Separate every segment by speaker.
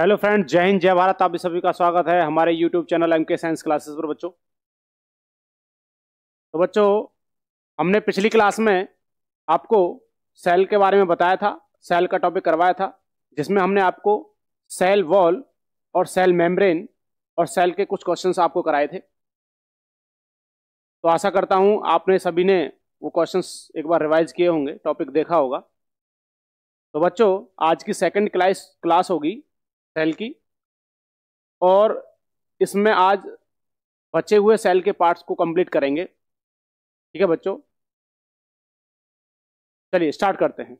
Speaker 1: hello friend जय हिंद जय भारत आप सभी का स्वागत है हमारे YouTube channel M K science classes पर बच्चों तो बच्चों
Speaker 2: हमने पिछली क्लास में आपको सेल के बारे में बताया था सेल का टॉपिक करवाया था जिसमें हमने आपको सेल वॉल और सेल मेम्ब्रेन और सेल के कुछ क्वेश्चंस आपको कराए थे तो आशा करता हूँ आपने सभी ने वो क्वेश्चन एक बार रिवाइज किए होंगे टॉपिक देखा होगा तो बच्चों आज की सेकंड क्लास क्लास होगी सेल की और
Speaker 1: इसमें आज बचे हुए सेल के पार्ट्स को कंप्लीट करेंगे ठीक है बच्चों चलिए स्टार्ट करते हैं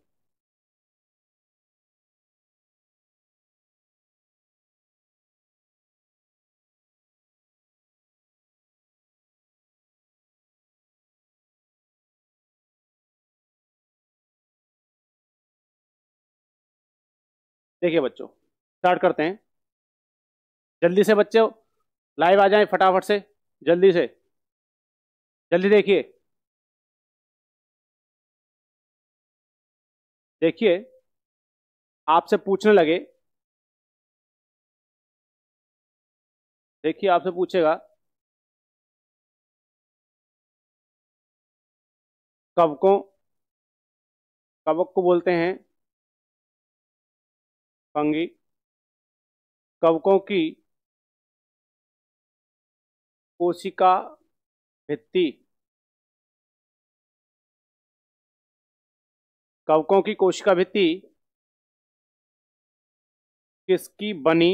Speaker 1: देखिए बच्चों स्टार्ट करते हैं जल्दी से बच्चे लाइव आ जाएं फटाफट से जल्दी से जल्दी देखिए देखिए आपसे पूछने लगे देखिए आपसे पूछेगा कवकों कवक को बोलते हैं पंगी कवकों की कोशिका भित्ति कवकों की कोशिका भित्ति किसकी बनी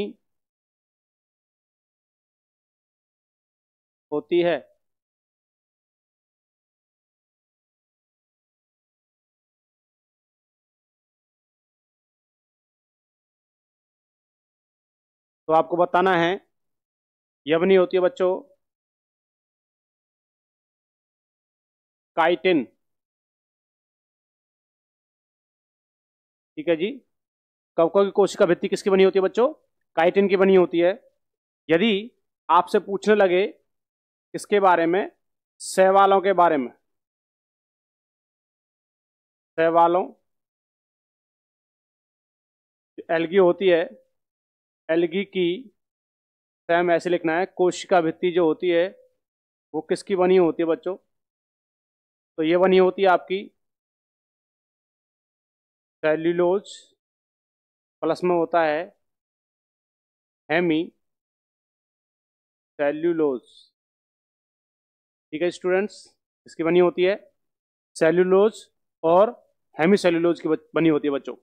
Speaker 1: होती है तो आपको बताना है यवनी होती है बच्चों काइटिन ठीक है जी कवकों की कोशिका भित्ति किसकी बनी होती है बच्चों काइटिन की बनी होती है यदि आपसे पूछने लगे किसके बारे में सहवालों के बारे में सहवालों एलगी होती है एलगी की सैम ऐसे
Speaker 2: लिखना है कोशिका भित्ति जो होती है वो किसकी बनी होती है बच्चों
Speaker 1: तो ये बनी होती है आपकी सेल्यूलोज प्लस में होता है हेमी सेल्यूलोज ठीक है स्टूडेंट्स इसकी बनी होती है
Speaker 2: सेल्यूलोज और हेमी सेल्यूलोज की बनी होती है बच्चों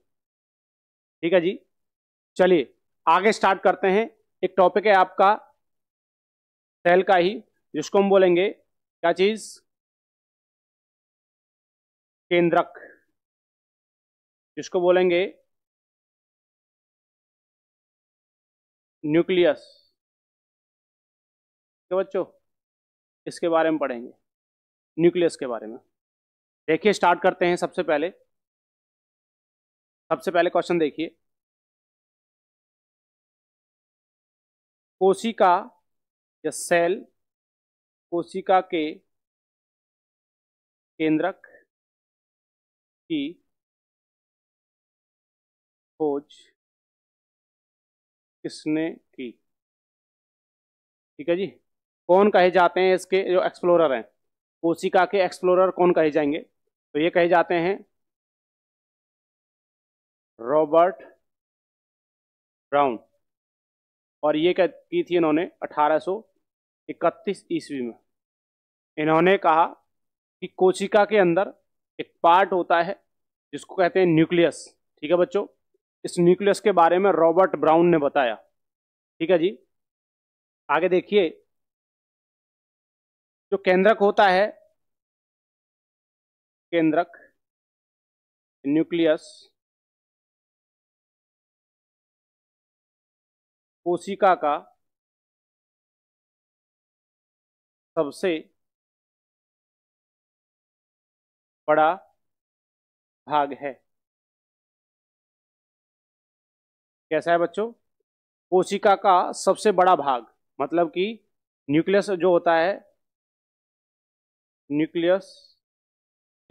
Speaker 2: ठीक है जी चलिए आगे स्टार्ट करते हैं एक टॉपिक है आपका
Speaker 1: सेल का ही जिसको हम बोलेंगे क्या चीज केंद्रक जिसको बोलेंगे न्यूक्लियस के बच्चों इसके बारे में पढ़ेंगे न्यूक्लियस के बारे में देखिए स्टार्ट करते हैं सबसे पहले सबसे पहले क्वेश्चन देखिए कोशिका या सेल कोशिका के केंद्रक की खोज किसने की ठीक है जी कौन कहे जाते हैं इसके जो एक्सप्लोरर हैं कोशिका के एक्सप्लोरर कौन कहे जाएंगे तो ये कहे जाते हैं रॉबर्ट ब्राउन और ये की थी इन्होंने
Speaker 2: अठारह इकतीस ईस्वी में इन्होंने कहा कि कोशिका के अंदर एक पार्ट होता है जिसको कहते हैं न्यूक्लियस ठीक है बच्चों
Speaker 1: इस न्यूक्लियस के बारे में रॉबर्ट ब्राउन ने बताया ठीक है जी आगे देखिए जो केंद्रक होता है केंद्रक न्यूक्लियस कोशिका का सबसे बड़ा भाग है कैसा है बच्चों कोशिका का सबसे बड़ा भाग मतलब कि न्यूक्लियस जो होता है nucleus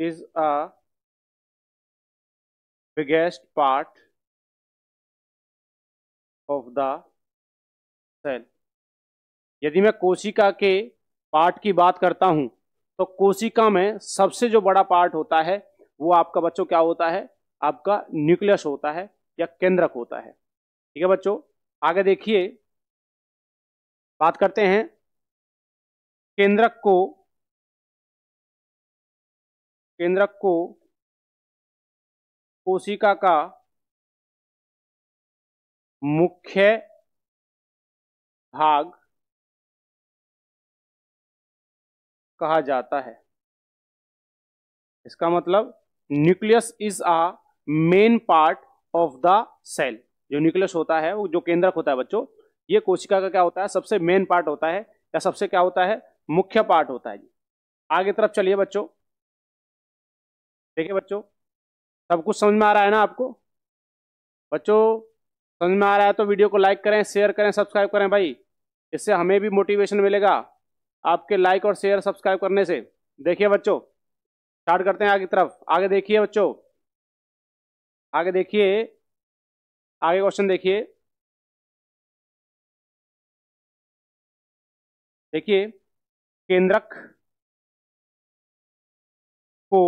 Speaker 1: is a biggest part of the cell यदि मैं कोशिका के पार्ट की बात करता हूं तो कोशिका में
Speaker 2: सबसे जो बड़ा पार्ट होता है वो आपका बच्चों क्या होता है आपका न्यूक्लियस होता है
Speaker 1: या केंद्रक होता है ठीक है बच्चों आगे देखिए बात करते हैं केंद्रक को केंद्रक को कोशिका का मुख्य भाग कहा जाता है इसका मतलब nucleus is a main part of
Speaker 2: the cell जो न्यूक्लियस होता है वो जो केंद्रक होता है बच्चों ये कोशिका का क्या होता है सबसे मेन पार्ट होता है या सबसे क्या होता है मुख्य पार्ट होता है जी आगे तरफ चलिए बच्चों देखिए बच्चों सब कुछ समझ में आ रहा है ना आपको बच्चों समझ में आ रहा है तो वीडियो को लाइक करें शेयर करें सब्सक्राइब करें भाई इससे हमें भी मोटिवेशन मिलेगा आपके लाइक और शेयर सब्सक्राइब करने से देखिए बच्चों
Speaker 1: स्टार्ट करते हैं आगे तरफ आगे देखिए बच्चों आगे देखिए आगे क्वेश्चन देखिए देखिए केंद्रक को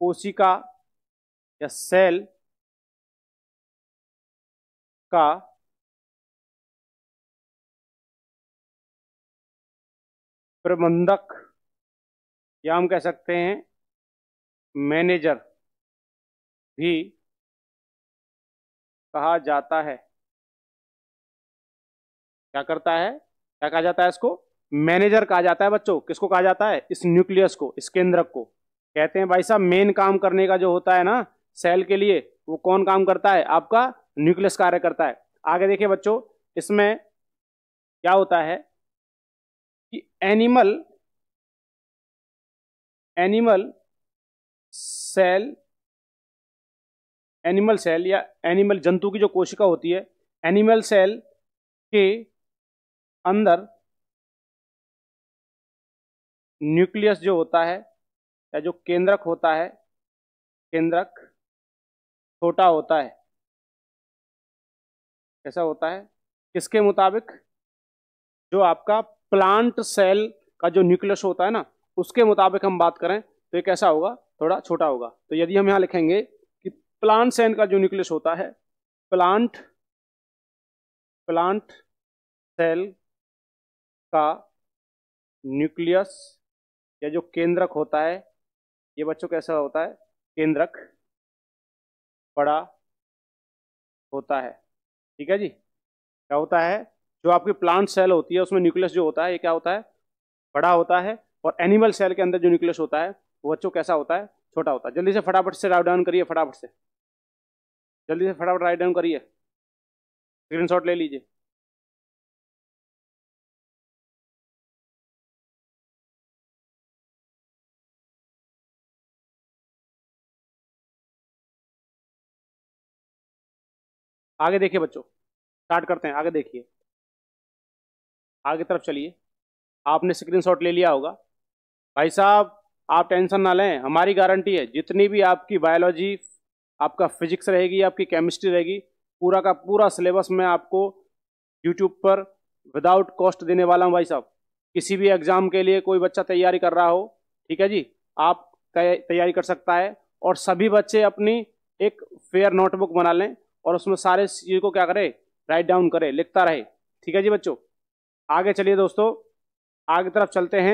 Speaker 1: कोशिका या सेल का प्रबंधक या हम कह सकते हैं मैनेजर भी कहा जाता है क्या करता है क्या कहा जाता है इसको मैनेजर कहा जाता है बच्चों
Speaker 2: किसको कहा जाता है इस न्यूक्लियस को इस केंद्रक को कहते हैं भाई साहब मेन काम करने का जो होता है ना सेल के लिए वो कौन काम करता है आपका न्यूक्लियस कार्य करता है आगे देखिए
Speaker 1: बच्चों इसमें क्या होता है कि animal animal cell animal cell या एनिमल जंतु की जो कोशिका होती है एनिमल सेल के अंदर न्यूक्लियस जो होता है या जो केंद्रक होता है केंद्रक छोटा होता है कैसा होता है किसके मुताबिक जो आपका प्लांट सेल का जो
Speaker 2: न्यूक्लियस होता है ना उसके मुताबिक हम बात करें तो ये कैसा होगा थोड़ा छोटा होगा तो यदि हम यहाँ लिखेंगे कि प्लांट सेल का जो न्यूक्लियस होता है प्लांट प्लांट सेल का न्यूक्लियस
Speaker 1: या जो केंद्रक होता है ये बच्चों कैसा होता है केंद्रक बड़ा होता है ठीक है जी
Speaker 2: क्या होता है जो आपकी प्लांट सेल होती है उसमें न्यूक्लियस जो होता है ये क्या होता है बड़ा होता है और एनिमल सेल के अंदर जो न्यूक्लियस होता है वो बच्चों कैसा होता है छोटा होता है जल्दी से फटाफट से राइट डाउन
Speaker 1: करिए फटाफट से जल्दी से फटाफट राइट डाउन करिए स्क्रीनशॉट ले लीजिए आगे देखिए बच्चों स्टार्ट करते हैं आगे देखिए आगे तरफ चलिए आपने स्क्रीनशॉट ले लिया
Speaker 2: होगा भाई साहब आप टेंशन ना लें हमारी गारंटी है जितनी भी आपकी बायोलॉजी आपका फिजिक्स रहेगी आपकी केमिस्ट्री रहेगी पूरा का पूरा सिलेबस मैं आपको यूट्यूब पर विदाउट कॉस्ट देने वाला हूँ भाई साहब किसी भी एग्ज़ाम के लिए कोई बच्चा तैयारी कर रहा हो ठीक है जी आप तैयारी कर सकता है और सभी बच्चे अपनी एक फेयर नोटबुक बना लें और उसमें सारे चीज़ को क्या करें राइट डाउन करें लिखता रहे ठीक है जी बच्चों आगे चलिए दोस्तों आगे तरफ चलते हैं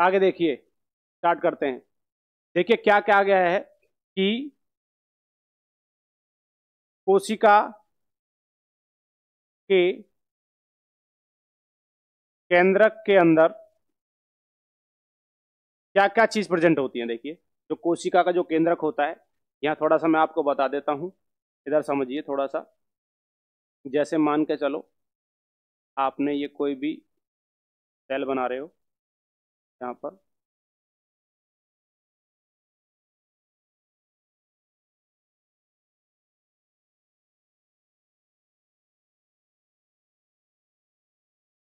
Speaker 1: आगे देखिए स्टार्ट करते हैं देखिए क्या क्या आ गया है कि कोशिका के केंद्रक के अंदर क्या क्या चीज प्रेजेंट होती है देखिए जो कोशिका
Speaker 2: का जो केंद्रक होता है यहाँ थोड़ा सा मैं आपको बता देता हूं इधर समझिए थोड़ा सा
Speaker 1: जैसे मान के चलो आपने ये कोई भी सेल बना रहे हो यहाँ पर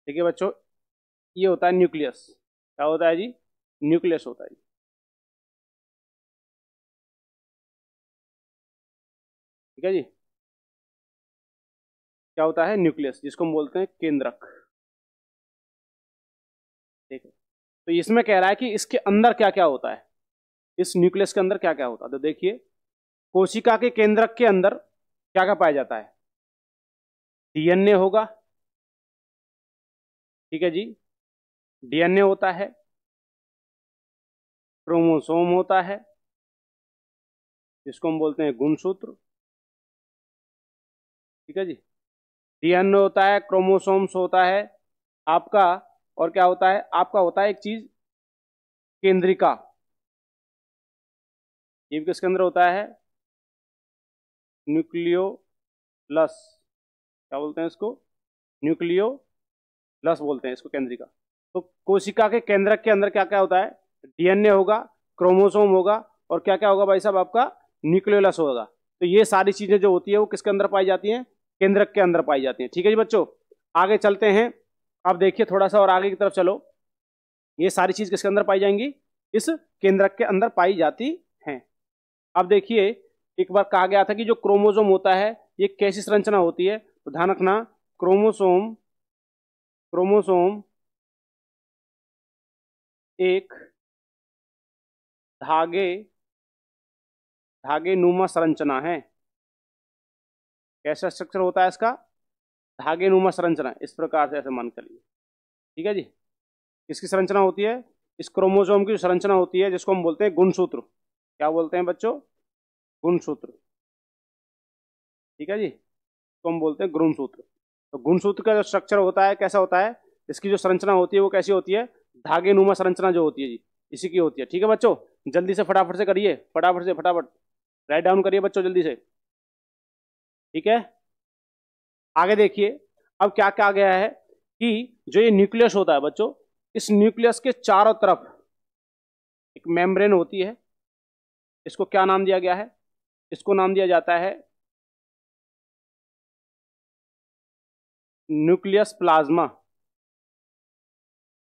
Speaker 1: ठीक है बच्चों ये होता है न्यूक्लियस क्या होता है जी न्यूक्लियस होता है जी ठीक है जी क्या होता है न्यूक्लियस जिसको हम बोलते हैं केंद्रक ठीक है तो इसमें कह रहा है कि इसके अंदर क्या क्या होता है इस न्यूक्लियस के अंदर क्या क्या होता है तो देखिए कोशिका के केंद्रक के अंदर क्या क्या पाया जाता है डीएनए होगा ठीक है जी डीएनए होता है क्रोमोसोम होता है जिसको हम बोलते हैं गुणसूत्र ठीक है जी डीएनए होता है क्रोमोसोम्स होता है आपका और क्या होता है आपका होता है एक चीज केंद्रिका ये भी किसके अंदर होता है न्यूक्लियो प्लस क्या बोलते हैं इसको न्यूक्लियो प्लस बोलते हैं इसको केंद्रिका
Speaker 2: तो कोशिका के केंद्रक के अंदर क्या क्या होता है डीएनए होगा क्रोमोसोम होगा और क्या क्या होगा भाई साहब आपका न्यूक्लियोलस होगा तो ये सारी चीजें जो होती है वो किसके अंदर पाई जाती हैं केंद्रक के अंदर पाई जाती हैं ठीक है जी बच्चों आगे चलते हैं अब देखिए थोड़ा सा और आगे की तरफ चलो ये सारी चीज़ किसके अंदर पाई जाएंगी इस केंद्रक के अंदर पाई जाती हैं अब देखिए एक बार कहा गया था कि जो क्रोमोजोम होता है ये कैसी संरचना होती
Speaker 1: है तो ध्यान रखना क्रोमोसोम क्रोमोसोम एक धागे धागे नुमा संरचना है कैसा स्ट्रक्चर
Speaker 2: होता है इसका धागे नुमा संरचना इस प्रकार से ऐसे मान कर ठीक है जी इसकी संरचना होती है इस क्रोमोजोम की संरचना होती है जिसको हम बोलते हैं गुणसूत्र क्या बोलते हैं बच्चों गुणसूत्र ठीक है जी इसको हम बोलते हैं गुणसूत्र तो गुणसूत्र का जो स्ट्रक्चर होता है कैसा होता है इसकी जो संरचना होती है वो कैसी होती है धागे नुमा संरचना जो होती है जी इसी की होती है ठीक है बच्चों जल्दी से फटाफट से करिए फटाफट से फटाफट राइट डाउन करिए बच्चों जल्दी से ठीक है आगे देखिए अब क्या क्या गया है कि जो ये न्यूक्लियस होता है बच्चों इस न्यूक्लियस के चारों तरफ एक मेम्ब्रेन होती है
Speaker 1: इसको क्या नाम दिया गया है इसको नाम दिया जाता है न्यूक्लियस प्लाज्मा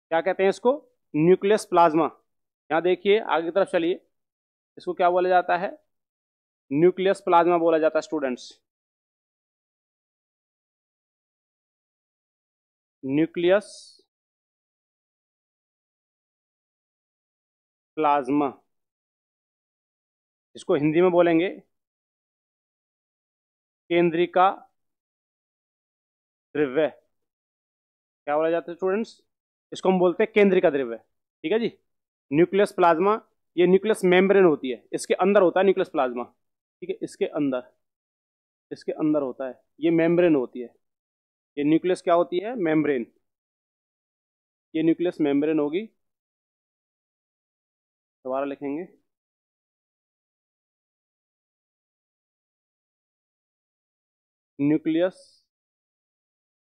Speaker 1: क्या कहते हैं इसको न्यूक्लियस प्लाज्मा यहां देखिए आगे की तरफ चलिए इसको क्या बोला जाता है न्यूक्लियस प्लाज्मा बोला जाता है स्टूडेंट्स न्यूक्लियस प्लाज्मा इसको हिंदी में बोलेंगे केंद्रिका द्रव्य क्या बोला जाता है स्टूडेंट्स इसको हम
Speaker 2: बोलते हैं केंद्रिका द्रव्य ठीक है जी न्यूक्लियस प्लाज्मा ये न्यूक्लियस मेम्ब्रेन होती है इसके अंदर होता है न्यूक्लियस प्लाज्मा ठीक है इसके अंदर इसके अंदर होता है ये
Speaker 1: मेम्ब्रेन होती है ये न्यूक्लियस क्या होती है मेम्ब्रेन ये न्यूक्लियस मेम्ब्रेन होगी दोबारा लिखेंगे न्यूक्लियस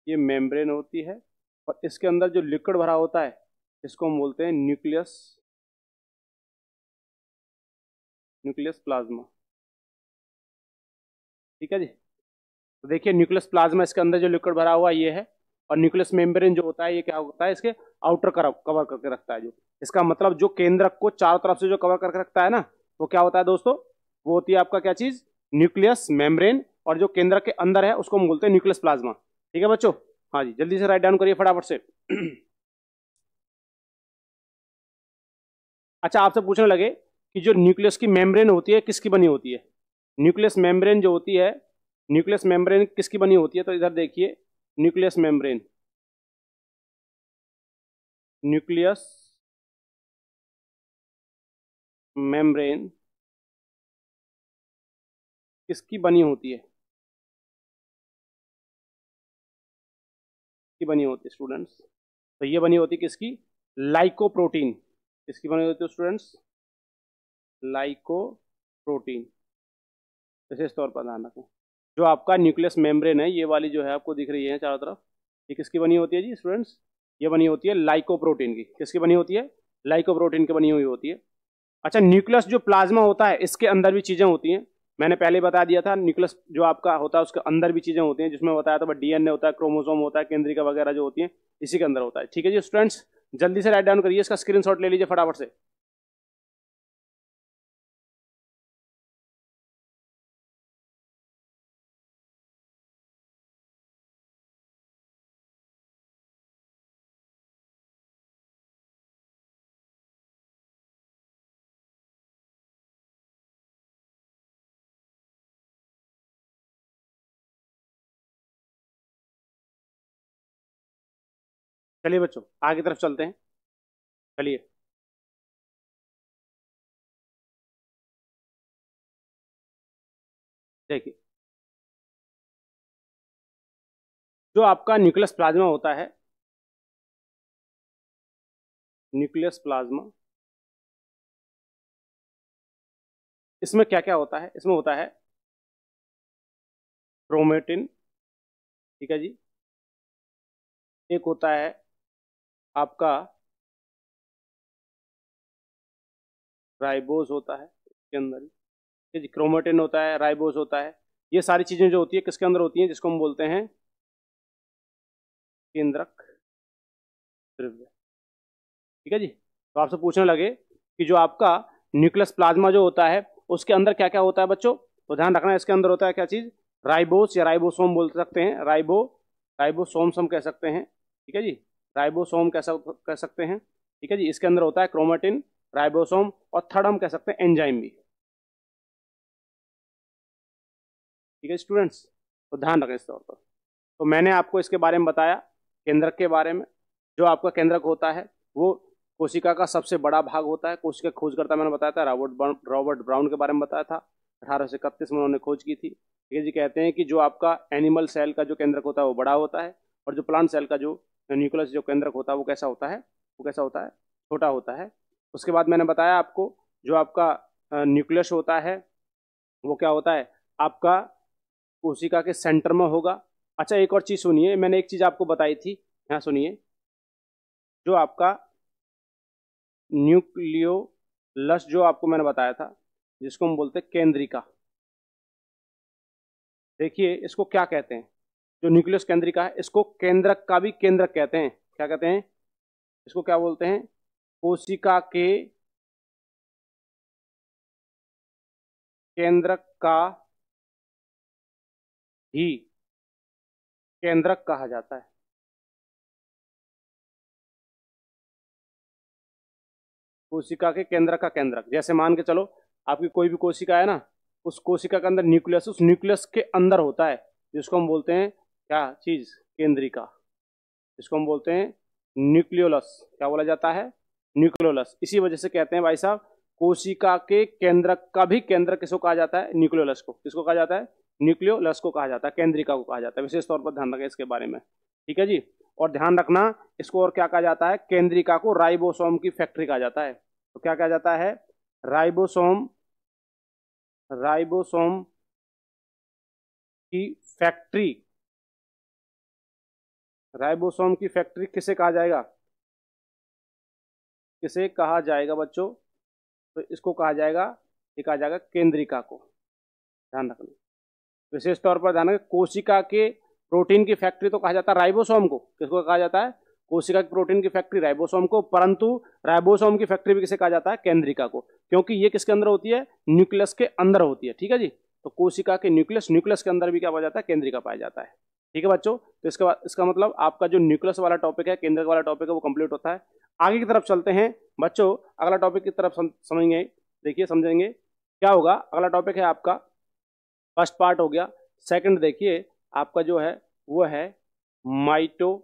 Speaker 1: ये मेम्ब्रेन होती है और इसके अंदर जो लिक्विड भरा होता है इसको हम बोलते हैं न्यूक्लियस न्यूक्लियस प्लाज्मा ठीक है जी तो देखिए
Speaker 2: न्यूक्लियस प्लाज्मा इसके अंदर जो लिक्विड भरा हुआ ये है और न्यूक्लियस मेम्ब्रेन जो होता है ये क्या होता है इसके आउटर कर कवर करके रखता है जो इसका मतलब जो केंद्रक को चारों तरफ से जो कवर करके रखता है ना वो क्या होता है दोस्तों वो होती है आपका क्या चीज़ न्यूक्लियस मेम्ब्रेन और जो केंद्रक के अंदर है उसको हम बोलते हैं न्यूक्लियस प्लाज्मा ठीक है बच्चों हाँ जी जल्दी से राइट डाउन करिए फटाफट से अच्छा आपसे पूछने लगे कि जो न्यूक्लियस की मेम्ब्रेन होती है किसकी बनी होती है न्यूक्लियस मेम्ब्रेन जो होती है न्यूक्लियस मेम्ब्रेन किसकी बनी
Speaker 1: होती है तो इधर देखिए न्यूक्लियस मेम्ब्रेन न्यूक्लियस मेम्ब्रेन किसकी बनी होती है की बनी होती है स्टूडेंट्स तो ये बनी होती है किसकी लाइकोप्रोटीन किसकी बनी होती है स्टूडेंट्स
Speaker 2: लाइकोप्रोटीन विशेष तौर पर ध्यान रखें जो आपका न्यूक्लियस मेम्ब्रेन है ये वाली जो है आपको दिख रही है चारों तरफ ये किसकी बनी होती है जी स्टूडेंट्स ये बनी होती है लाइकोप्रोटीन की किसकी बनी होती है लाइकोप्रोटीन की बनी हुई होती है अच्छा न्यूक्लियस जो प्लाज्मा होता है इसके अंदर भी चीज़ें होती हैं मैंने पहले बता दिया था न्यूक्लियस जो आपका होता है उसके अंदर भी चीज़ें होती हैं जिसमें बताया था एन होता है क्रोमोसोम होता है केंद्रिका वगैरह जो होती है इसी के अंदर होता है ठीक है जी स्टूडेंट्स
Speaker 1: जल्दी से राइट डाउन करिए इसका स्क्रीन ले लीजिए फटाफट से चलिए बच्चों आगे तरफ चलते हैं चलिए देखिए जो आपका न्यूक्लियस प्लाज्मा होता है न्यूक्लियस प्लाज्मा इसमें क्या क्या होता है इसमें होता है क्रोमेटिन ठीक है जी एक होता है आपका राइबोस होता है इसके
Speaker 2: अंदर ही क्रोमेटिन होता है राइबोस होता है ये सारी चीज़ें जो होती है किसके अंदर होती हैं जिसको हम
Speaker 1: बोलते हैं केंद्रक द्रव्य ठीक है जी तो आपसे पूछने लगे कि जो आपका न्यूक्लियस प्लाज्मा जो होता है
Speaker 2: उसके अंदर क्या क्या होता है बच्चों तो ध्यान रखना इसके अंदर होता है क्या चीज़ राइबोस या राइबोसोम बोल सकते हैं राइबो राइबोसोम्स हम कह सकते हैं ठीक है जी राइबोसोम कह कह सकते हैं ठीक है जी इसके अंदर होता है क्रोमेटिन राइबोसोम और थर्ड हम कह सकते हैं एंजाइम भी
Speaker 1: ठीक है स्टूडेंट्स तो ध्यान रखें इस तौर पर तो मैंने आपको इसके बारे में बताया केंद्रक के बारे में जो आपका केंद्रक होता है
Speaker 2: वो कोशिका का सबसे बड़ा भाग होता है कोशिका खोजकर्ता मैंने बताया था रॉबर्ट रॉबर्ट ब्राउन के बारे में बताया था अठारह सौ इकतीस में उन्होंने खोज की थी ठीक है जी कहते हैं कि जो आपका एनिमल सेल का जो केंद्रक होता है वो बड़ा होता है और जो प्लांट सेल का जो तो न्यूक्लियस जो केंद्रक होता है वो कैसा होता है वो कैसा होता है छोटा होता है उसके बाद मैंने बताया आपको जो आपका न्यूक्लियस होता है वो क्या होता है आपका कोशिका के सेंटर में होगा अच्छा एक और चीज़ सुनिए मैंने एक चीज़ आपको बताई थी यहाँ सुनिए जो आपका न्यूक्लियोलस जो आपको मैंने बताया था जिसको हम बोलते हैं केंद्रिका देखिए इसको क्या कहते हैं जो न्यूक्लियस केंद्रिका है इसको केंद्रक का भी केंद्रक कहते हैं क्या कहते हैं इसको क्या
Speaker 1: बोलते हैं कोशिका के केंद्रक का ही केंद्रक कहा जाता है कोशिका के केंद्र का केंद्रक जैसे मान के चलो आपकी कोई
Speaker 2: भी कोशिका है ना उस कोशिका के अंदर न्यूक्लियस उस न्यूक्लियस के अंदर होता है जिसको हम बोलते हैं क्या चीज केंद्रिका इसको हम बोलते हैं न्यूक्लियोलस क्या बोला जाता है न्यूक्लियोलस इसी वजह से कहते हैं भाई साहब कोशिका के केंद्रक का भी केंद्र किसको कहा जाता है न्यूक्लियोलस को किसको कहा जाता है न्यूक्लियोलस को कहा जाता है केंद्रिका को कहा जाता है विशेष तौर पर ध्यान रखें इसके बारे में ठीक है जी और ध्यान रखना इसको और क्या कहा जाता है केंद्रिका को राइबोसोम की फैक्ट्री कहा जाता है तो क्या कहा जाता है राइबोसोम
Speaker 1: राइबोसोम की फैक्ट्री राइबोसोम की फैक्ट्री किसे कहा जाएगा किसे कहा जाएगा बच्चों तो इसको कहा जाएगा ये कहा
Speaker 2: जाएगा केंद्रिका को ध्यान रखना विशेष तौर पर ध्यान रखें कोशिका के प्रोटीन की फैक्ट्री तो कहा जाता है राइबोसोम को किसको कहा जाता है कोशिका की प्रोटीन की फैक्ट्री राइबोसोम को परंतु राइबोसोम की फैक्ट्री भी किसे कहा जाता है केंद्रिका को क्योंकि ये किसके अंदर होती है न्यूक्लियस के अंदर होती है ठीक है जी तो कोशिका के न्यूक्लियस न्यूक्लियस के अंदर भी क्या पाया जाता है केंद्रिका पाया जाता है ठीक है बच्चों तो इसके बाद इसका मतलब आपका जो न्यूक्लियस वाला टॉपिक है केंद्र वाला टॉपिक है वो कंप्लीट होता है आगे की तरफ चलते हैं बच्चों अगला टॉपिक की तरफ समझेंगे देखिए समझेंगे क्या होगा अगला टॉपिक है आपका फर्स्ट पार्ट हो गया सेकंड देखिए आपका जो है
Speaker 1: वो है माइटो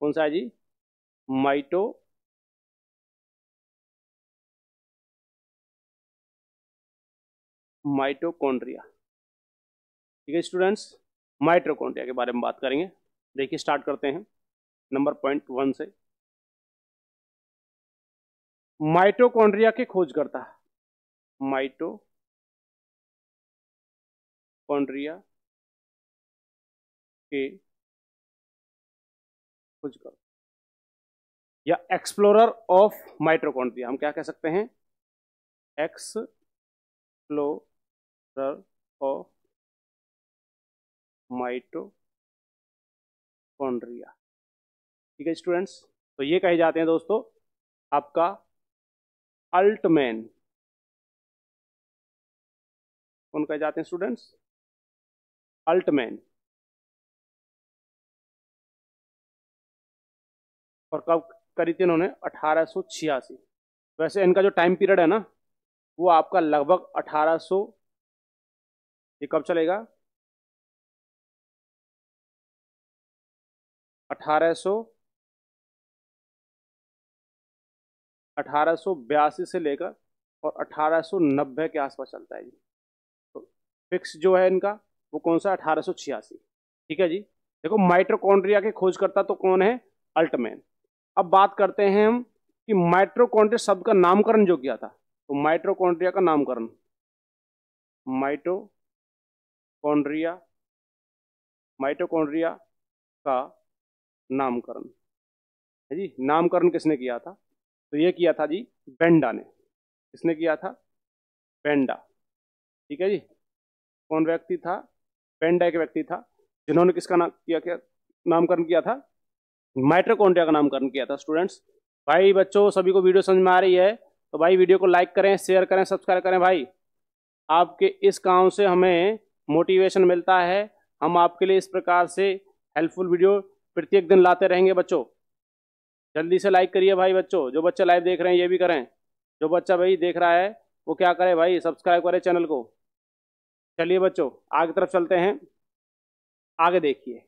Speaker 1: कौन सा है जी माइटो माइटोकॉन्ड्रिया ठीक है स्टूडेंट्स माइटोकॉन्ड्रिया के
Speaker 2: बारे में बात करेंगे देखिए स्टार्ट करते हैं नंबर पॉइंट वन से
Speaker 1: माइटोकॉन्ड्रिया के खोजकर्ता कॉन्ड्रिया के खोजकर्ता या एक्सप्लोरर ऑफ माइटोकॉन्ड्रिया हम क्या कह सकते हैं एक्सप्लो structure of माइटोकॉन्ड्रिया ठीक है स्टूडेंट्स तो ये कहे जाते हैं दोस्तों आपका अल्टमैन कौन कहे जाते हैं स्टूडेंट्स अल्टमैन और कब करी थी इन्होंने अठारह वैसे इनका जो टाइम पीरियड है ना वो आपका लगभग अठारह ये कब चलेगा 1800 1882 से लेकर और 1890 के आसपास
Speaker 2: चलता है जी तो फिक्स जो है इनका वो कौन सा अठारह ठीक है जी देखो माइट्रोकॉन्ड्रिया की खोज करता तो कौन है अल्टमैन अब बात करते हैं हम कि माइट्रोकॉन्ड्रिया शब्द का नामकरण जो किया था तो माइट्रोकॉन्ड्रिया का नामकरण
Speaker 1: माइट्रो माइटोकॉन्ड्रिया माइटोकॉन्ड्रिया का नामकरण है जी नामकरण किसने किया
Speaker 2: था तो ये किया था जी बेंडा ने किसने किया था बेंडा ठीक है जी कौन व्यक्ति था बेंडा एक व्यक्ति था जिन्होंने किसका नाम किया क्या नामकरण किया था माइट्रोकॉन्ड्रिया का नामकरण किया था स्टूडेंट्स भाई बच्चों सभी को वीडियो समझ में आ रही है तो भाई वीडियो को लाइक करें शेयर करें सब्सक्राइब करें भाई आपके इस काम से हमें मोटिवेशन मिलता है हम आपके लिए इस प्रकार से हेल्पफुल वीडियो प्रत्येक दिन लाते रहेंगे बच्चों जल्दी से लाइक करिए भाई बच्चों जो बच्चे लाइव देख रहे हैं ये भी करें जो बच्चा भाई देख रहा है वो क्या करे भाई सब्सक्राइब करे चैनल को चलिए बच्चों आगे तरफ चलते हैं आगे देखिए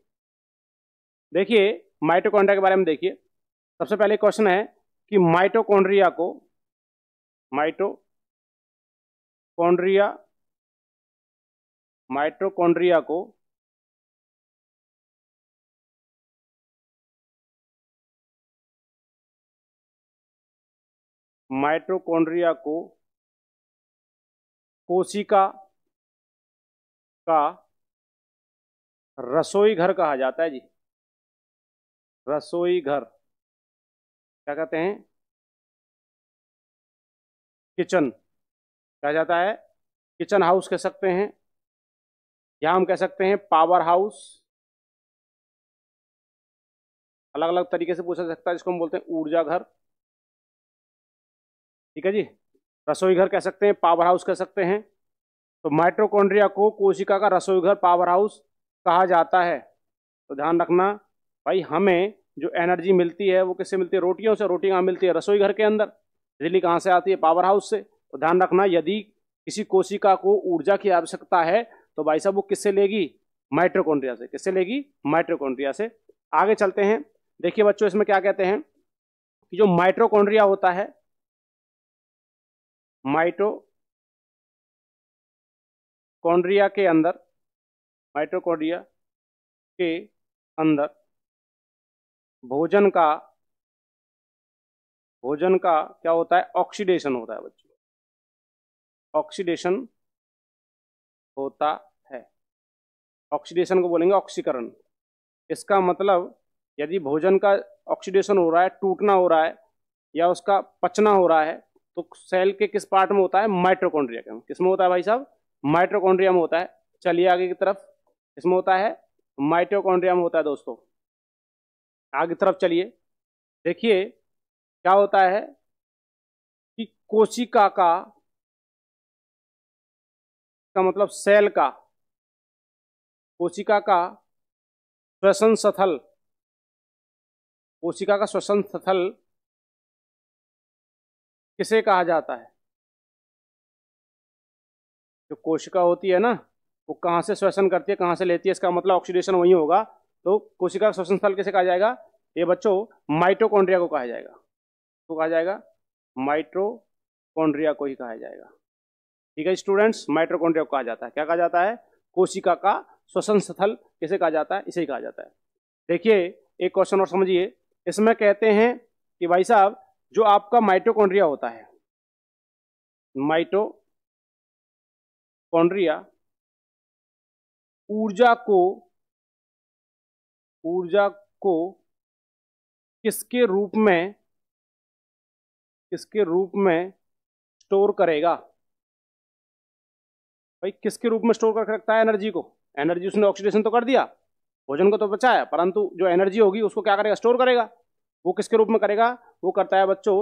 Speaker 2: देखिए माइटोकॉन्ड्रिया के बारे में देखिए सबसे पहले क्वेश्चन है
Speaker 1: कि माइटोकॉन्ड्रिया को माइटोकॉन्ड्रिया माइट्रोकॉन्ड्रिया को माइट्रोकॉन्ड्रिया को कोशिका का रसोई घर कहा जाता है जी रसोई घर क्या कहते हैं किचन कहा जाता है किचन हाउस कह सकते हैं या हम कह सकते हैं पावर हाउस अलग अलग तरीके से पूछा सकता है जिसको हम बोलते हैं ऊर्जा घर ठीक है जी रसोई घर कह सकते हैं पावर हाउस कह सकते हैं
Speaker 2: तो माइट्रोकॉन्ड्रिया को कोशिका का रसोई घर पावर हाउस कहा जाता है तो ध्यान रखना भाई हमें जो एनर्जी मिलती है वो किससे मिलती है रोटियों से रोटी कहाँ मिलती है रसोई घर के अंदर बिजली कहाँ से आती है पावर हाउस से तो ध्यान रखना यदि किसी कोशिका को ऊर्जा की आवश्यकता है तो भाई साहब वो किससे लेगी माइट्रोकोन्ड्रिया से किससे लेगी माइट्रोकोन्ड्रिया से आगे चलते हैं देखिए बच्चों इसमें क्या कहते हैं कि जो
Speaker 1: माइट्रोकोन्ड्रिया होता है माइट्रोकॉन्ड्रिया के अंदर माइट्रोकॉन्ड्रिया के अंदर भोजन का भोजन का क्या होता है ऑक्सीडेशन होता है बच्चों ऑक्सीडेशन होता ऑक्सीडेशन को बोलेंगे ऑक्सीकरण
Speaker 2: इसका मतलब यदि भोजन का ऑक्सीडेशन हो रहा है टूटना हो रहा है या उसका पचना हो रहा है तो सेल के किस पार्ट में होता है माइट्रोकॉन्ड्रिया के किस में होता है भाई साहब माइट्रोकॉन्ड्रिया में होता है चलिए आगे की तरफ इसमें होता है माइट्रोकॉन्ड्रिया
Speaker 1: में होता है दोस्तों आगे तरफ चलिए देखिए क्या होता है कि कोशिका का मतलब का मतलब सेल का कोशिका का श्वसन स्थल कोशिका का श्वसन स्थल किसे कहा जाता है जो कोशिका होती है ना वो कहाँ से श्वसन करती है कहाँ से लेती है इसका मतलब ऑक्सीडेशन वही होगा
Speaker 2: तो कोशिका का श्वसन स्थल किसे कहा जाएगा ये बच्चों माइटोकॉन्ड्रिया को कहा जाएगा तो कहा जाएगा माइट्रोकॉन्ड्रिया को ही कहा जाएगा ठीक है स्टूडेंट्स माइट्रोकॉन्ड्रिया को कहा जाता है क्या कहा जाता है कोशिका का श्वसन स्थल किसे कहा जाता है इसे कहा जाता है देखिए एक क्वेश्चन और समझिए इसमें कहते हैं कि भाई साहब
Speaker 1: जो आपका माइटोकॉन्ड्रिया होता है माइटोकॉन्ड्रिया ऊर्जा को ऊर्जा को किसके रूप में किसके रूप में स्टोर करेगा
Speaker 2: भाई किसके रूप में स्टोर करके रखता है एनर्जी को एनर्जी उसने ऑक्सीडेशन तो कर दिया भोजन को तो बचाया परंतु जो एनर्जी होगी उसको क्या करेगा स्टोर करेगा वो किसके रूप में करेगा वो करता है बच्चों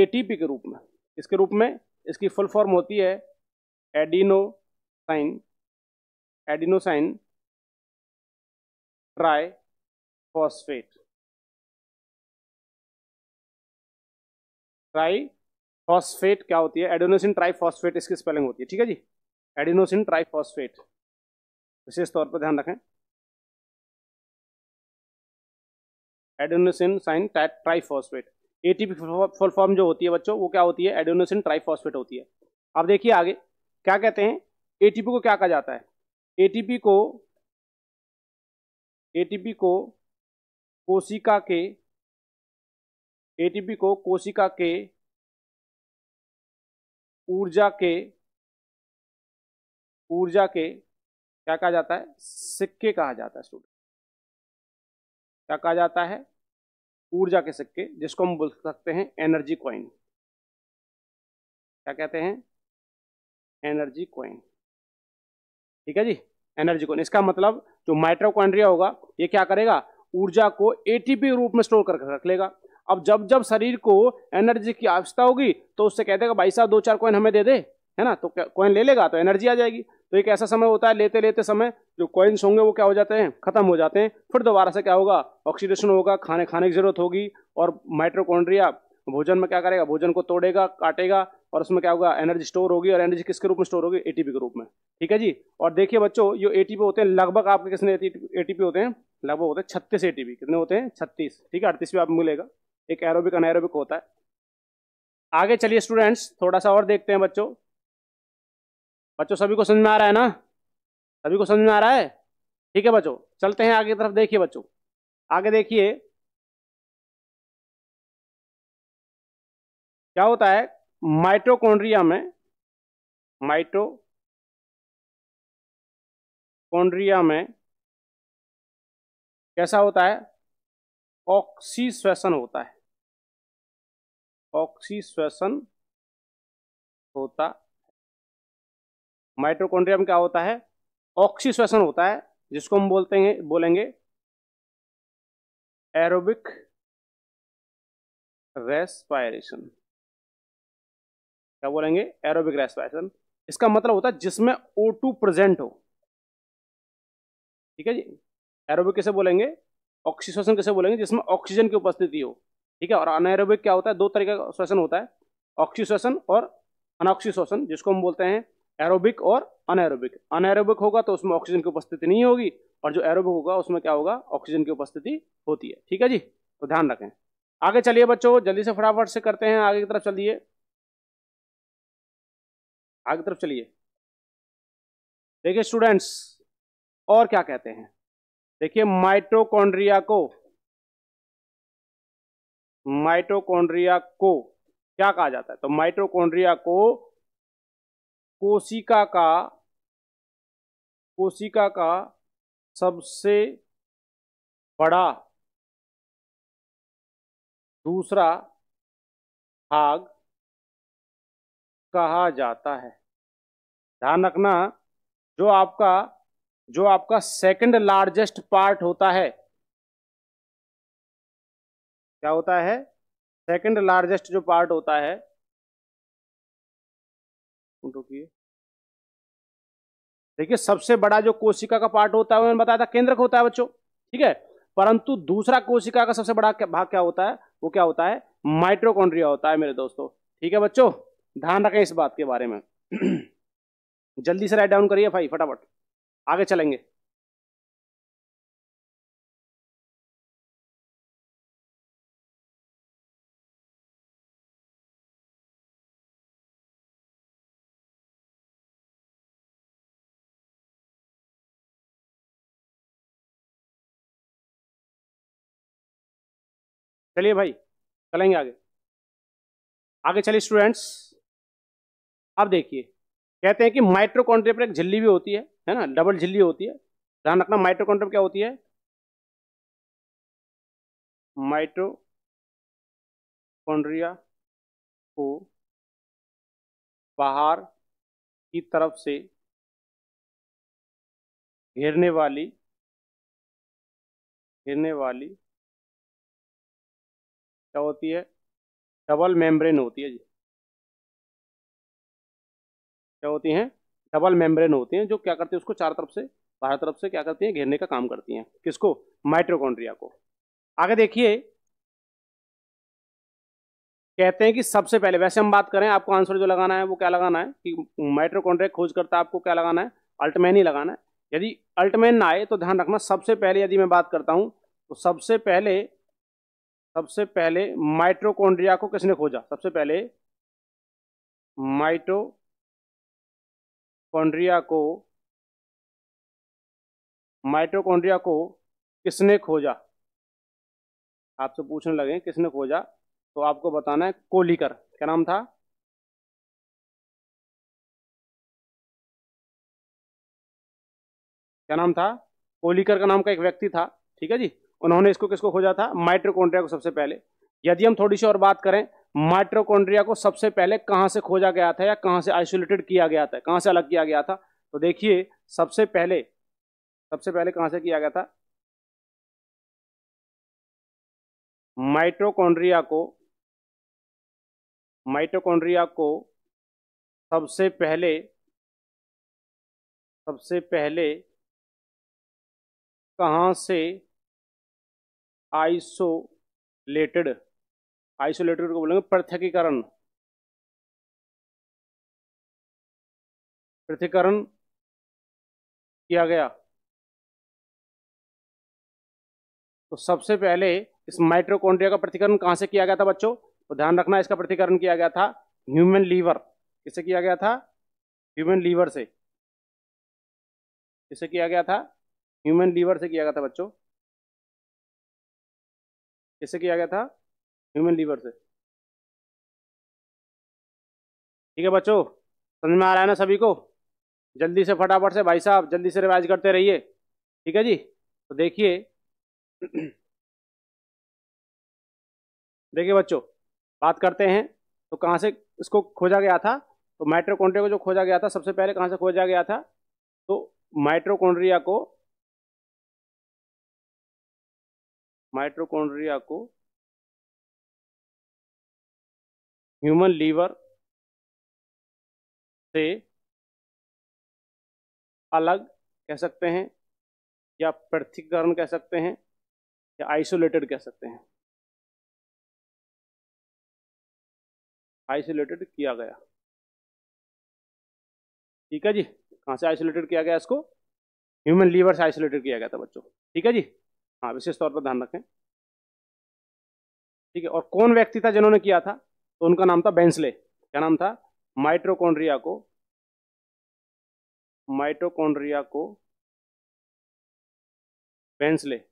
Speaker 2: ए के रूप में इसके रूप में इसकी फुल फॉर्म होती है
Speaker 1: adenosine adenosine tri phosphate tri phosphate क्या होती है एडिनोसिन ट्राई फॉस्फेट इसकी स्पेलिंग होती है ठीक है जी एडिनोसिन ट्राई फॉस्फेट विशेष तौर पर ध्यान रखें adenosine triphosphate A T
Speaker 2: full form जो होती है बच्चों वो क्या होती है एडोनोसिन ट्राइफॉस्फेट होती है अब देखिए आगे क्या कहते
Speaker 1: हैं एटीपी को क्या कहा जाता है एटीपी को एटीपी को कोशिका के एटीपी को कोशिका के ऊर्जा के ऊर्जा के क्या कहा जाता है सिक्के कहा जाता है स्टूडेंट क्या कहा जाता है ऊर्जा के सिक्के जिसको हम बोल सकते हैं एनर्जी क्वाइन क्या कहते हैं एनर्जी क्वाइन ठीक है जी एनर्जी क्वाइन इसका मतलब जो माइट्रोक्वाइंड्रिया होगा
Speaker 2: ये क्या करेगा ऊर्जा को एटीपी रूप में स्टोर करके रख लेगा अब जब जब शरीर को एनर्जी की आवश्यकता होगी तो उससे कह देगा भाई साहब दो चार कॉइन हमें दे दे है ना तो कॉइन ले लेगा तो एनर्जी आ जाएगी तो एक ऐसा समय होता है लेते लेते समय जो कॉइन्स होंगे वो क्या हो जाते हैं खत्म हो जाते हैं फिर दोबारा से क्या होगा ऑक्सीडेशन होगा खाने खाने की जरूरत होगी और माइट्रोकॉन्ड्रिया भोजन में क्या करेगा भोजन को तोड़ेगा काटेगा और उसमें क्या होगा एनर्जी स्टोर होगी और एनर्जी किसके रूप में स्टोर होगी एटीपी के रूप में ठीक है जी और देखिए बच्चों ये एटीपी होते हैं लगभग आपके किसने एटीपी होते हैं लगभग होते हैं छत्तीस एटीपी कितने होते हैं छत्तीस ठीक है अड़तीस भी आपको मिलेगा एक एरोबिक अनएरोबिक होता है आगे चलिए स्टूडेंट्स थोड़ा सा और देखते हैं बच्चों
Speaker 1: बच्चों सभी को समझ में आ रहा है ना सभी को समझ में आ रहा है ठीक है बच्चों चलते हैं आगे की तरफ देखिए बच्चों आगे देखिए क्या होता है माइटोकॉन्ड्रिया में माइटो कॉन्ड्रिया में कैसा होता है ऑक्सीश्वसन होता है ऑक्सीश्वसन होता माइट्रोकॉन्ड्रिया में क्या होता है ऑक्सीश्वसन होता है जिसको हम बोलते हैं बोलेंगे एरोबिक रेस्पायरेशन क्या बोलेंगे एरोबिक रेस्पायरेशन इसका मतलब होता है जिसमें O2 प्रेजेंट हो ठीक है जी एरोबिक कैसे
Speaker 2: बोलेंगे ऑक्सीश्वसन कैसे बोलेंगे जिसमें ऑक्सीजन की उपस्थिति हो ठीक है और अनएरोबिक क्या होता है दो तरीके का श्वसन होता है ऑक्सीश्वसन और अनऑक्सी जिसको हम बोलते हैं एरोबिक और अनएरोबिक अनएरोबिक होगा तो उसमें ऑक्सीजन की उपस्थिति नहीं होगी और जो एरोबिक होगा उसमें क्या होगा ऑक्सीजन की उपस्थिति होती है ठीक है जी तो ध्यान रखें आगे चलिए बच्चों जल्दी से फटाफट से
Speaker 1: करते हैं आगे की तरफ चलिए आगे तरफ चलिए देखिए स्टूडेंट्स और क्या कहते हैं देखिए माइटोकॉन्ड्रिया को माइटोकॉन्ड्रिया
Speaker 2: को क्या कहा जाता है तो माइटोकॉन्ड्रिया को कोशिका का
Speaker 1: कोशिका का सबसे बड़ा दूसरा भाग कहा जाता है ध्यान
Speaker 2: रखना जो आपका जो आपका सेकंड लार्जेस्ट पार्ट होता
Speaker 1: है क्या होता है सेकंड लार्जेस्ट जो पार्ट होता है उल्टो
Speaker 2: देखिए सबसे बड़ा जो कोशिका का पार्ट होता है मैंने बताया था केंद्रक होता है बच्चों ठीक है परंतु दूसरा कोशिका का सबसे बड़ा भाग क्या होता है वो क्या होता है माइट्रोकॉन्ड्रिया होता है मेरे दोस्तों ठीक है बच्चों ध्यान रखें इस बात के बारे में
Speaker 1: जल्दी से राइट डाउन करिए भाई फटाफट आगे चलेंगे चलिए भाई चलेंगे आगे आगे चलिए स्टूडेंट्स अब देखिए कहते हैं कि
Speaker 2: माइट्रोकॉन्ड्रिया
Speaker 1: पर एक झिल्ली भी होती है है ना डबल झिल्ली होती है ध्यान रखना माइट्रोकॉन्ड्रिया क्या होती है माइट्रोकॉन्ड्रिया को बाहर की तरफ से घेरने वाली घेरने वाली क्या होती है डबल मेम्ब्रेन होती है जी क्या होती हैं
Speaker 2: डबल मेम्ब्रेन होती हैं जो क्या करती है उसको चार तरफ से बारह तरफ से क्या करती हैं घेरने का काम करती हैं किसको माइट्रोकॉन्ड्रिया को आगे देखिए कहते हैं कि सबसे पहले वैसे हम बात करें आपको आंसर जो लगाना है वो क्या लगाना है कि माइट्रोकॉन्ड्रिया खोज करता आपको क्या लगाना है अल्टमैन ही लगाना है यदि अल्टमैन ना आए तो ध्यान रखना सबसे पहले यदि मैं बात करता हूँ तो सबसे पहले सबसे पहले माइट्रोकोन्ड्रिया को किसने
Speaker 1: खोजा सबसे पहले माइटोकोन्ड्रिया को माइट्रोकोन्ड्रिया को किसने खोजा आपसे पूछने लगे किसने खोजा तो आपको बताना है कोलिकर क्या नाम था क्या नाम था कोलिकर का नाम का एक व्यक्ति था
Speaker 2: ठीक है जी उन्होंने इसको किसको खोजा था माइट्रोकोन्ड्रिया को सबसे पहले यदि हम थोड़ी सी और बात करें माइट्रोकोन्ड्रिया को सबसे पहले कहाँ से खोजा गया था या कहाँ से आइसोलेटेड किया गया था कहाँ से अलग किया गया
Speaker 1: था तो देखिए सबसे पहले सबसे पहले कहाँ से किया गया था माइट्रोकोन्ड्रिया को माइट्रोकोन्ड्रिया को सबसे पहले सबसे पहले कहाँ से आइसोलेटेड आइसोलेटेड को बोलेंगे पृथकीकरण पृथकीकरण किया गया तो सबसे पहले इस माइट्रोकोन्ड्रिया का प्रतिकरण कहां से किया गया था बच्चों तो ध्यान रखना
Speaker 2: इसका प्रतिकरण किया गया था ह्यूमन लीवर किसे किया गया था ह्यूमन लीवर से
Speaker 1: किसे किया गया था ह्यूमन लीवर से किया गया था बच्चों किससे किया गया था ह्यूमन लीवर से ठीक है बच्चों समझ में आ रहा है ना सभी को
Speaker 2: जल्दी से फटाफट से भाई साहब जल्दी से रिवाइज करते रहिए ठीक है जी तो देखिए देखिए बच्चों बात करते हैं तो कहाँ से इसको खोजा गया था तो माइट्रोकॉन्ड्रिया को जो खोजा गया था सबसे पहले कहाँ से खोजा
Speaker 1: गया था तो माइट्रोकॉन्ड्रिया को माइट्रोकॉन्ड्रिया को ह्यूमन लीवर से अलग कह सकते हैं या पृथ्वीकरण कह सकते हैं या आइसोलेटेड कह सकते हैं आइसोलेटेड किया गया ठीक है जी कहां से आइसोलेटेड किया गया इसको ह्यूमन लीवर से आइसोलेटेड किया गया था बच्चों ठीक है जी
Speaker 2: हाँ विशेष तौर पर ध्यान रखें ठीक है और कौन व्यक्ति था जिन्होंने किया था तो उनका नाम था बेंसले क्या नाम था माइट्रोकोन्ड्रिया को
Speaker 1: माइट्रोकोन्ड्रिया को बेंसले ठीक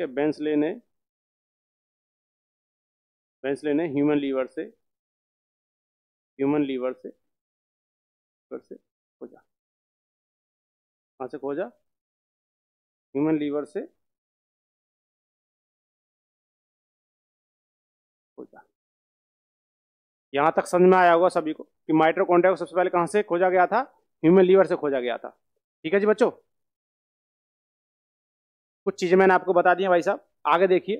Speaker 1: है बेंसले ने बेंसले ने ह्यूमन लीवर से ह्यूमन लीवर से लीवर से खोजा कहा से खोजा ह्यूमन लीवर से खोजा यहां तक समझ में आया होगा सभी को कि माइट्रोकॉन्ड्रिया
Speaker 2: को सबसे पहले कहां से खोजा गया था ह्यूमन लीवर से खोजा गया था ठीक है जी बच्चों कुछ चीज़ें मैंने आपको बता दी भाई साहब आगे देखिए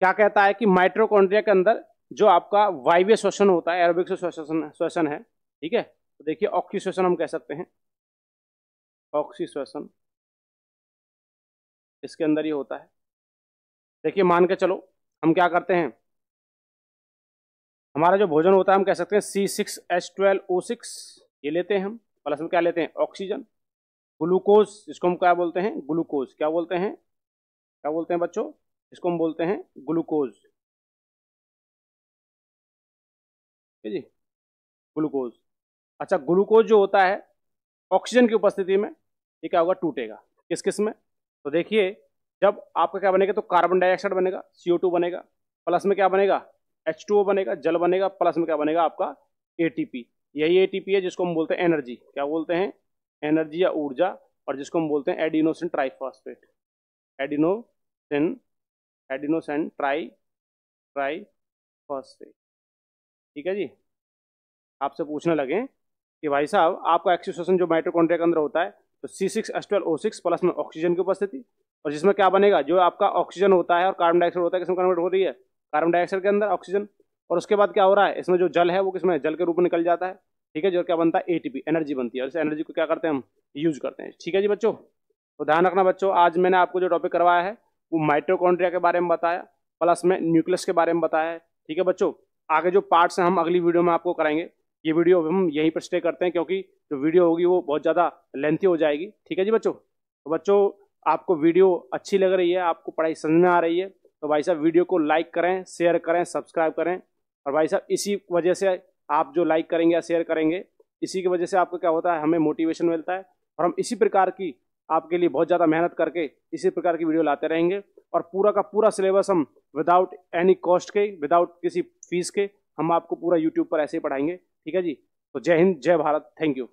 Speaker 2: क्या कहता है कि माइट्रोकॉन्ड्रिया के अंदर जो आपका वायव्य श्वसन होता है एरोबिक श्वसन श्वसन है ठीक
Speaker 1: है तो देखिए ऑक्सी श्वसन हम कह सकते हैं ऑक्सी श्वसन इसके अंदर ही होता है देखिए मान के चलो हम क्या करते
Speaker 2: हैं हमारा जो भोजन होता है हम कह सकते हैं C six H twelve O six ये लेते हैं हम प्लस में क्या लेते हैं ऑक्सीजन ग्लूकोज इसको हम क्या बोलते हैं
Speaker 1: ग्लूकोज क्या बोलते हैं क्या बोलते हैं बच्चों इसको हम बोलते हैं ग्लूकोज ठीक जी ग्लूकोज अच्छा ग्लूकोज जो होता है ऑक्सीजन की उपस्थिति में ये क्या होगा टूटेगा किस
Speaker 2: किस में तो देखिए जब आपका क्या बनेगा तो कार्बन डाइऑक्साइड बनेगा सीओ बनेगा प्लस में क्या बनेगा एच बनेगा जल बनेगा प्लस में क्या बनेगा आपका ए यही ए है जिसको हम बोलते हैं एनर्जी क्या बोलते हैं एनर्जी या ऊर्जा और जिसको हम बोलते हैं adenosine triphosphate adenosine adenosine tri tri phosphate ठीक है जी आपसे पूछने लगे कि भाई साहब आपका एक्सिसोसन जो माइट्रोकॉन्ड्रिया के अंदर होता है तो C six S twelve O six plus में ऑक्सीजन की उपस्थिति और जिसमें क्या बनेगा जो आपका ऑक्सीजन होता है और कार्बन डाइऑक्साइड होता है किसमें कन्वर्ट हो रही है कार्बन डाइऑक्साइड के अंदर ऑक्सीजन और उसके बाद क्या हो रहा है इसमें जो जल है वो किसमें जल के रूप में निकल जाता है ठीक है जो क्या बनता है एटीपी एनर्जी बनती है और इस एनर्जी को क्या करते हैं हम यूज करते हैं ठीक है जी बच्चों तो ध्यान रखना बच्चों आज मैंने आपको जो टॉपिक करवाया है वो माइट्रोकॉन्ड्रिया के बारे में बताया प्लस में न्यूक्लियस के बारे में बताया है ठीक है बच्चों आगे जो पार्ट्स हैं हम अगली वीडियो में आपको कराएंगे ये वीडियो हम यहीं पर स्टे करते हैं क्योंकि जो वीडियो होगी वो बहुत ज़्यादा लेंथी हो जाएगी ठीक है जी बच्चों तो बच्चों आपको वीडियो अच्छी लग रही है आपको पढ़ाई समझ में आ रही है तो भाई साहब वीडियो को लाइक करें शेयर करें सब्सक्राइब करें और भाई साहब इसी वजह से आप जो लाइक करेंगे या शेयर करेंगे इसी की वजह से आपको क्या होता है हमें मोटिवेशन मिलता है और हम इसी प्रकार की आपके लिए बहुत ज़्यादा मेहनत करके इसी प्रकार की वीडियो लाते रहेंगे और पूरा का पूरा सिलेबस हम विदाउट एनी कॉस्ट के विदाउट किसी फीस के हम आपको पूरा यूट्यूब पर ऐसे ही पढ़ाएंगे ठीक है जी तो जय हिंद जय भारत थैंक यू